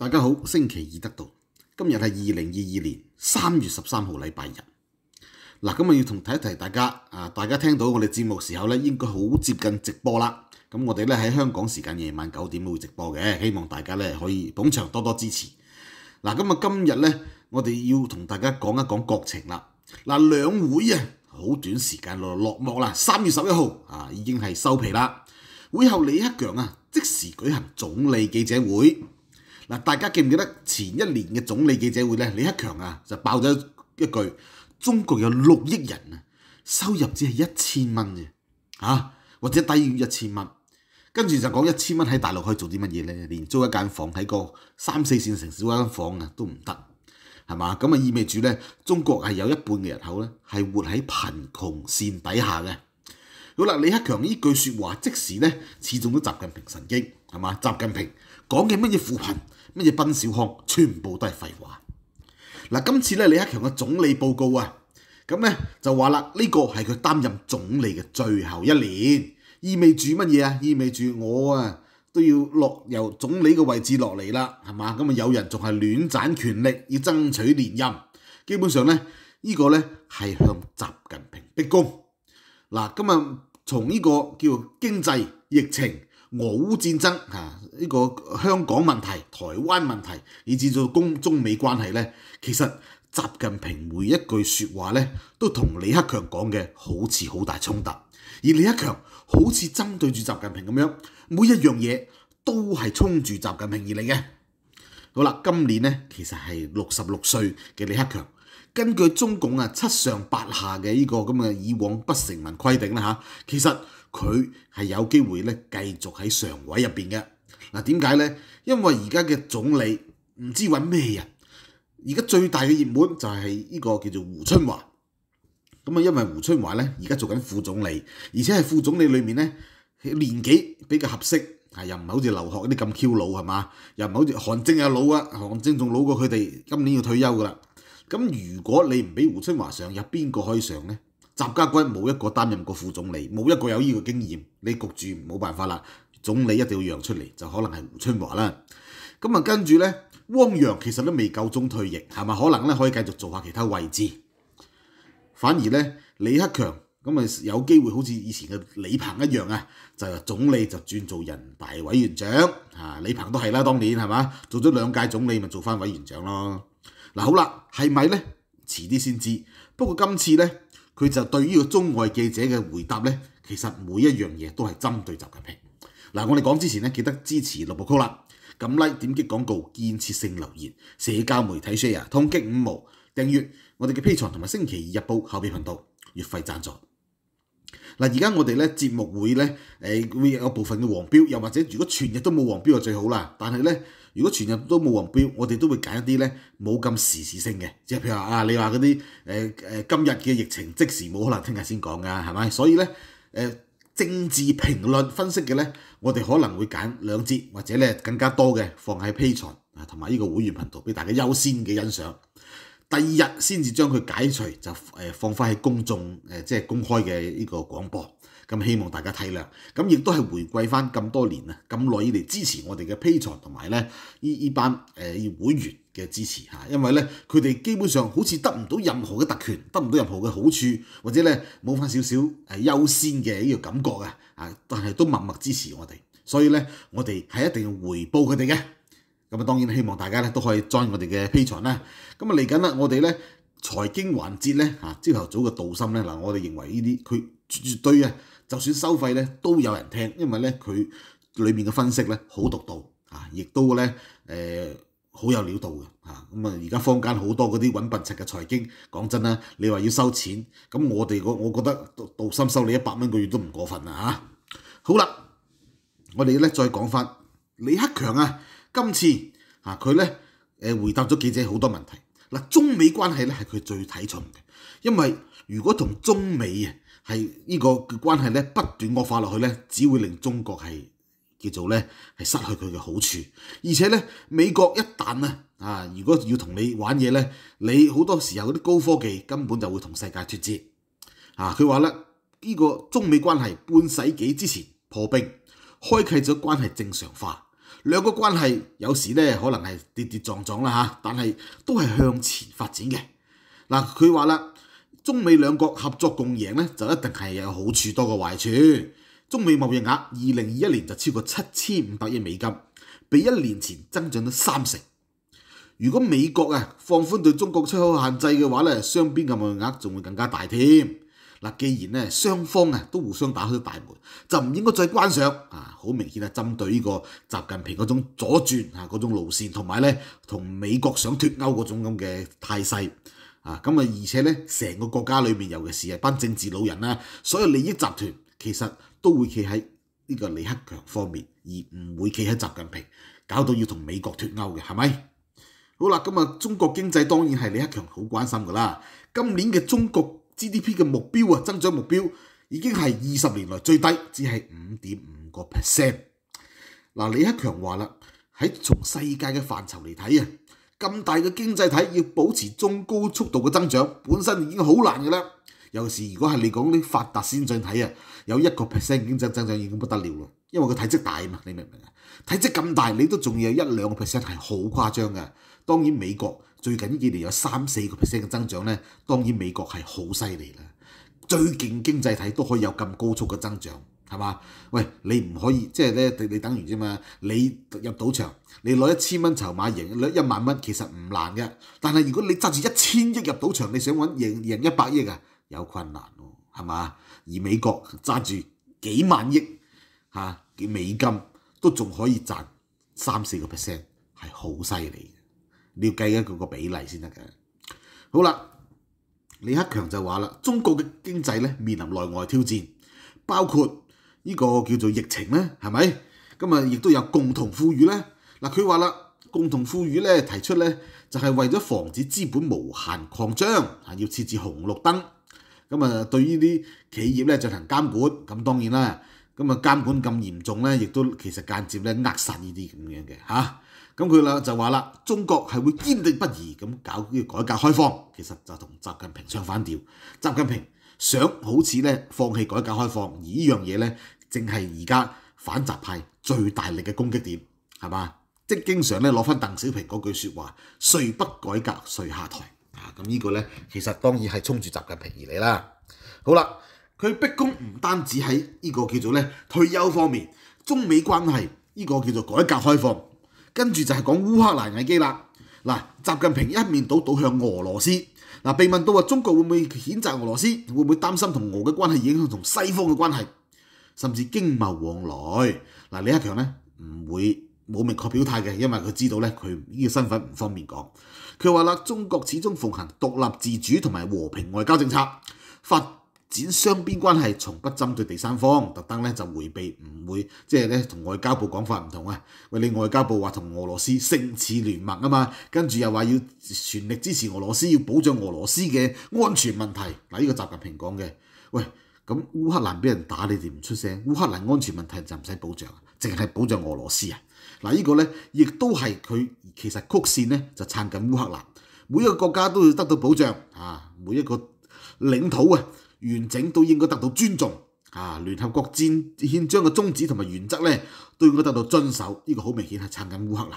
大家好，星期二得到今日系二零二二年三月十三号礼拜日。嗱，今日要同提一提大家啊，大家聽到我哋節目時候咧，應該好接近直播啦。咁我哋咧喺香港時間夜晚九點會直播嘅，希望大家咧可以捧場多多支持。嗱，咁啊，今日咧我哋要同大家講一講國情啦。嗱，兩會啊，好短時間落落幕啦，三月十一號啊已經係收皮啦。會後李克強啊即時舉行總理記者會。嗱，大家記唔記得前一年嘅總理記者會咧？李克強啊就爆咗一句：中國有六億人啊，收入只係一千蚊啫，嚇或者低於一千蚊。跟住就講一千蚊喺大陸可以做啲乜嘢咧？連租一間房喺個三四線城市嗰間房啊都唔得，係嘛？咁啊意味住咧，中國係有一半嘅人口咧係活喺貧窮線底下嘅。好啦，李克強呢句説話即時咧刺中咗習近平神經，係嘛？習近平講嘅乜嘢扶貧？乜嘢奔小康，全部都係廢話。嗱，今次咧，李克強嘅總理報告啊，咁咧就話啦，呢個係佢擔任總理嘅最後一年，意味住乜嘢啊？意味住我啊都要落由總理嘅位置落嚟啦，係嘛？咁啊，有人仲係亂攢權力，要爭取連任，基本上咧，呢個咧係向習近平逼供。嗱，今日從呢個叫經濟疫情。俄乌战争啊，呢个香港问题、台灣問題，以至到中中美關係咧，其實習近平每一句説話咧，都同李克強講嘅好似好大衝突，而李克強好似針對住習近平咁樣，每一樣嘢都係衝住習近平而嚟嘅。好啦，今年咧其實係六十六歲嘅李克強。根據中共啊七上八下嘅呢個咁嘅以往不成文規定啦嚇，其實佢係有機會咧繼續喺常委入邊嘅。嗱點解咧？因為而家嘅總理唔知揾咩人，而家最大嘅熱門就係呢個叫做胡春華。咁啊，因為胡春華咧而家做緊副總理，而且係副總理裏面咧年紀比較合適又唔係好似留學嗰啲咁 Q 老係嘛，又唔係好似韓正又老啊，韓正仲老過佢哋，今年要退休噶啦。咁如果你唔俾胡春華上，有邊個可以上呢？習家軍冇一個擔任過副總理，冇一個有呢個經驗，你焗住冇辦法啦。總理一定要讓出嚟，就可能係胡春華啦。咁啊跟住呢，汪洋其實都未夠鍾退役，係咪可能呢？可以繼續做下其他位置？反而呢，李克強咁啊有機會好似以前嘅李鵬一樣啊，就係總理就轉做人大委員長啊。李鵬都係啦，當年係嘛做咗兩屆總理，咪做翻委員長咯。嗱好啦，系咪呢？遲啲先知。不過今次呢，佢就對於個中外記者嘅回答呢，其實每一樣嘢都係針對習近平。嗱，我哋講之前呢，記得支持六部曲啦。咁 like 點擊廣告、建設性留言、社交媒體 share、通擊五毛、訂閱我哋嘅披藏同埋星期二日報後備頻道月費贊助。嗱，而家我哋咧節目會咧，誒會有部分嘅黃標，又或者如果全日都冇黃標就最好啦。但係咧。如果全日都冇黃標，我哋都會揀一啲咧冇咁時事性嘅，即係譬如話啊，你話嗰啲誒誒今日嘅疫情即時冇可能聽日先講噶，係咪？所以咧誒政治評論分析嘅咧，我哋可能會揀兩節或者咧更加多嘅放喺 P 財啊同埋呢個會員頻道俾大家優先嘅欣賞，第二日先至將佢解除就誒放翻喺公眾誒即係公開嘅呢個廣播。咁希望大家體諒，咁亦都係回饋翻咁多年啊，咁耐以嚟支持我哋嘅 P 場同埋咧，依依班誒會員嘅支持嚇，因為咧佢哋基本上好似得唔到任何嘅特權，得唔到任何嘅好處，或者咧冇翻少少誒優先嘅呢個感覺啊，啊，但係都默默支持我哋，所以咧我哋係一定要回報佢哋嘅。咁啊，當然希望大家咧都可以 join 我哋嘅 P 場啦。咁啊嚟緊啦，我哋咧。財經環節咧，啊，朝頭早嘅道心咧，嗱，我哋認為呢啲佢絕對啊，就算收費咧都有人聽，因為咧佢裏面嘅分析咧好獨到，啊，亦都咧誒好有料到嘅，啊，咁啊，而家坊間好多嗰啲揾笨柒嘅財經，講真啦，你話要收錢，咁我哋個我覺得道心收你一百蚊個月都唔過分啊嚇。好啦，我哋咧再講翻李克強啊，今次啊佢咧誒回答咗記者好多問題。嗱，中美關係咧係佢最睇重嘅，因為如果同中美啊係呢個嘅關係咧不斷惡化落去咧，只會令中國係叫做咧係失去佢嘅好處，而且咧美國一旦啊啊，如果要同你玩嘢咧，你好多時候嗰啲高科技根本就會同世界脱節啊！佢話咧呢個中美關係半世紀之前破冰，開啟咗關係正常化。兩個關係有時咧可能係跌跌撞撞啦嚇，但係都係向前發展嘅。嗱，佢話啦，中美兩國合作共贏咧就一定係有好處多過壞處。中美貿易額二零二一年就超過七千五百億美金，比一年前增長咗三成。如果美國啊放寬對中國出口限制嘅話咧，雙邊嘅貿易額仲會更加大添。嗱，既然咧雙方啊都互相打開大門，就唔應該再關上啊！好明顯啊，針對呢個習近平嗰種左轉啊嗰種路線，同埋咧同美國想脱歐嗰種咁嘅態勢啊！咁啊，而且咧成個國家裏面，尤其是啊班政治老人啦，所有利益集團其實都會企喺呢個李克強方面，而唔會企喺習近平，搞到要同美國脱歐嘅，係咪？好啦，咁啊，中國經濟當然係李克強好關心噶啦，今年嘅中國。GDP 嘅目標啊，增長目標已經係二十年來最低，只係五點五個 percent。嗱，李克強話啦，喺從世界嘅範疇嚟睇啊，咁大嘅經濟體要保持中高速度嘅增長，本身已經好難嘅啦。尤其是如果係你講啲發達先進體啊，有一個 percent 經濟增長已經不得了咯，因為個體積大啊嘛，你明唔明啊？體積咁大，你都仲要有一兩個 percent 係好誇張嘅。當然美國。最緊要年有三四个 percent 嘅增長咧，當然美國係好犀利啦，最勁經濟體都可以有咁高速嘅增長，係嘛？喂，你唔可以即係咧，你你等完啫嘛？你入賭場，你攞一千蚊籌碼贏一萬蚊，其實唔難嘅。但係如果你揸住一千億入賭場，你想揾贏贏一百億啊，有困難喎，係嘛？而美國揸住幾萬億嚇美金，都仲可以賺三四个 percent，係好犀利。你要計一個個比例先得嘅。好啦，李克強就話啦，中國嘅經濟咧，面臨內外挑戰，包括呢個叫做疫情咧，係咪？咁啊，亦都有共同富裕咧。嗱，佢話啦，共同富裕咧，提出咧，就係為咗防止資本無限擴張啊，要設置紅綠燈。咁啊，對呢啲企業咧進行監管。咁當然啦，咁啊監管咁嚴重咧，亦都其實間接咧扼殺呢啲咁樣嘅嚇。咁佢啦就話啦，中國係會堅定不移咁搞呢個改革開放，其實就同習近平唱反調。習近平想好似咧放棄改革開放，而呢樣嘢咧，正係而家反習派最大力嘅攻擊點，係嘛？即經常咧攞翻鄧小平嗰句説話：誰不改革，誰下台。啊，咁呢個咧其實當然係衝住習近平而嚟啦。好啦，佢逼供唔單止喺呢個叫做咧退休方面，中美關係呢個叫做改革開放。跟住就係講烏克蘭危機啦！嗱，習近平一面倒倒向俄羅斯，嗱，被問到話中國會唔會譴責俄羅斯，會唔會擔心同俄嘅關係影響同西方嘅關係，甚至經貿往來？嗱，李克強咧唔會冇明確表態嘅，因為佢知道咧佢呢個身份唔方便講。佢話啦，中國始終奉行獨立自主同埋和平外交政策。發展雙邊關係從不針對第三方，特登咧就迴避，唔會即係咧同外交部講法唔同啊！喂，你外交部話同俄羅斯勝似聯盟啊嘛，跟住又話要全力支持俄羅斯，要保障俄羅斯嘅安全問題。嗱，呢個習近平講嘅，喂咁烏克蘭俾人打，你哋唔出聲，烏克蘭安全問題就唔使保障，淨係保障俄羅斯啊！嗱，呢個咧亦都係佢其實曲線咧就撐緊烏克蘭，每一個國家都要得到保障啊，每一個領土啊。完整都應該得到尊重，啊！聯合國戰勳章嘅宗旨同埋原則咧，都该得到遵守。呢個好明顯係撐緊烏克蘭，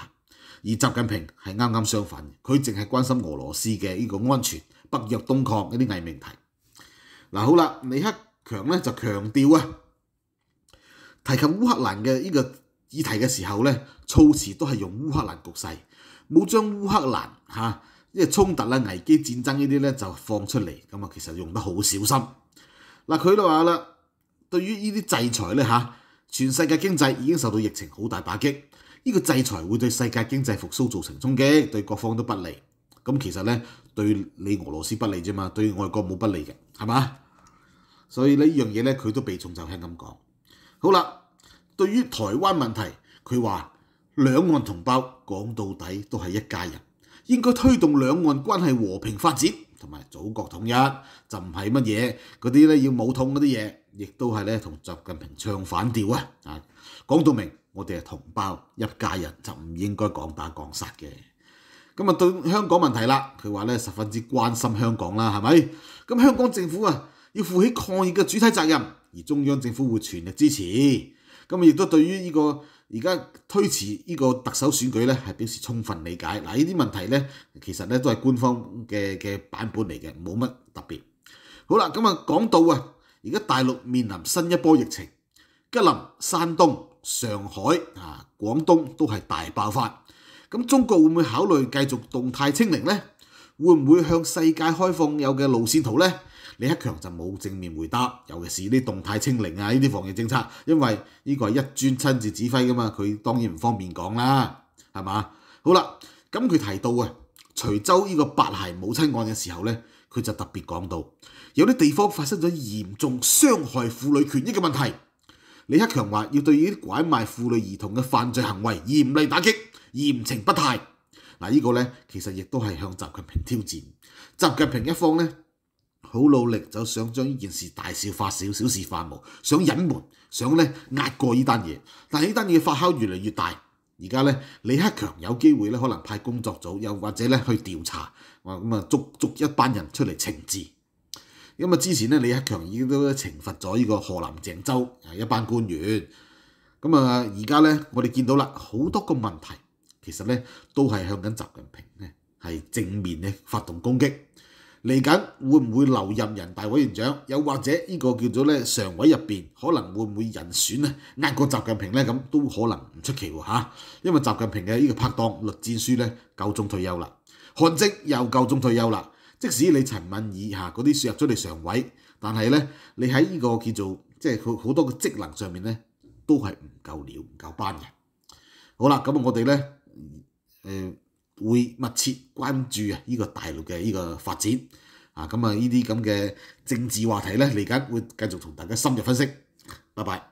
而習近平係啱啱相反，佢淨係關心俄羅斯嘅呢個安全，北约東扩嗰啲偽命題。嗱好啦，李克強咧就強調啊，提及烏克蘭嘅呢個議題嘅時候咧，措辭都係用烏克蘭局勢，冇將烏克蘭嚇。因為衝突啦、危機、戰爭呢啲咧就放出嚟，咁啊其實用得好小心。嗱佢都話啦，對於呢啲制裁咧嚇，全世界經濟已經受到疫情好大打擊，呢個制裁會對世界經濟復甦造成衝擊，對各方都不利。咁其實咧對你俄羅斯不利啫嘛，對外國冇不利嘅，係嘛？所以呢樣嘢咧佢都避重就輕咁講。好啦，對於台灣問題，佢話兩岸同胞講到底都係一家人。應該推動兩岸關係和平發展，同埋祖國統一就唔係乜嘢嗰啲咧，要武統嗰啲嘢，亦都係咧同習近平唱反調啊！啊，講到明，我哋係同胞一家人，就唔應該講打講殺嘅。咁啊，對香港問題啦，佢話咧十分之關心香港啦，係咪？咁香港政府啊，要負起抗疫嘅主體責任，而中央政府會全力支持。咁亦都對於呢個而家推遲呢個特首選舉咧，係表示充分理解。嗱，呢啲問題咧，其實咧都係官方嘅嘅版本嚟嘅，冇乜特別。好啦，咁啊講到啊，而家大陸面臨新一波疫情，吉林、山東、上海、啊廣東都係大爆發。咁中國會唔會考慮繼續動態清零咧？會唔會向世界開放有嘅路線圖咧？李克強就冇正面回答，尤其是啲動態清零啊，呢啲防疫政策，因為呢個係一專親自指揮噶嘛，佢當然唔方便講啦，係嘛？好啦，咁佢提到啊，徐州呢個八孩母親案嘅時候咧，佢就特別講到有啲地方發生咗嚴重傷害婦女權益嘅問題。李克強話要對呢啲拐賣婦女兒童嘅犯罪行為嚴厲打擊，嚴懲不怠。嗱，呢個咧其實亦都係向習近平挑戰，習近平一方咧。好努力就想將呢件事大事化小、小事化無，想隱瞞，想咧壓過呢單嘢。但係呢單嘢發酵越嚟越大，而家咧李克強有機會咧可能派工作組，又或者咧去調查，哇咁啊捉捉一班人出嚟懲治。咁啊之前咧李克強已經都懲罰咗呢個河南鄭州啊一班官員。咁啊而家咧我哋見到啦好多個問題，其實咧都係向緊習近平咧係正面咧發動攻擊。嚟緊會唔會留任人大委員長？又或者呢個叫做咧常委入邊，可能會唔會人選啊？壓過習近平咧咁都可能唔出奇嚇，因為習近平嘅呢個拍檔栗戰書咧夠鐘退休啦，漢正又夠鐘退休啦。即使你陳敏爾嚇嗰啲選入咗嚟常委，但係咧你喺呢個叫做即係佢好多嘅職能上面咧都係唔夠料、唔夠班嘅。好啦，咁我哋咧誒。会密切关注啊呢个大陆嘅呢个发展啊咁啊呢啲咁嘅政治话题咧嚟紧会继续同大家深入分析，拜拜。